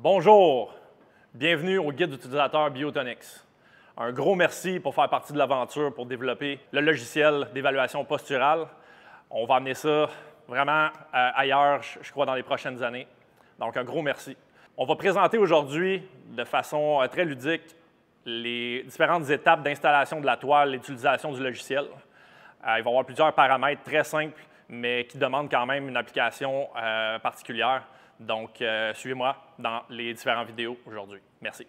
Bonjour, bienvenue au guide d'utilisateur Biotonix. Un gros merci pour faire partie de l'aventure pour développer le logiciel d'évaluation posturale. On va amener ça vraiment euh, ailleurs, je crois, dans les prochaines années. Donc, un gros merci. On va présenter aujourd'hui, de façon euh, très ludique, les différentes étapes d'installation de la toile, l'utilisation du logiciel. Euh, il va y avoir plusieurs paramètres très simples mais qui demande quand même une application euh, particulière. Donc, euh, suivez-moi dans les différentes vidéos aujourd'hui. Merci.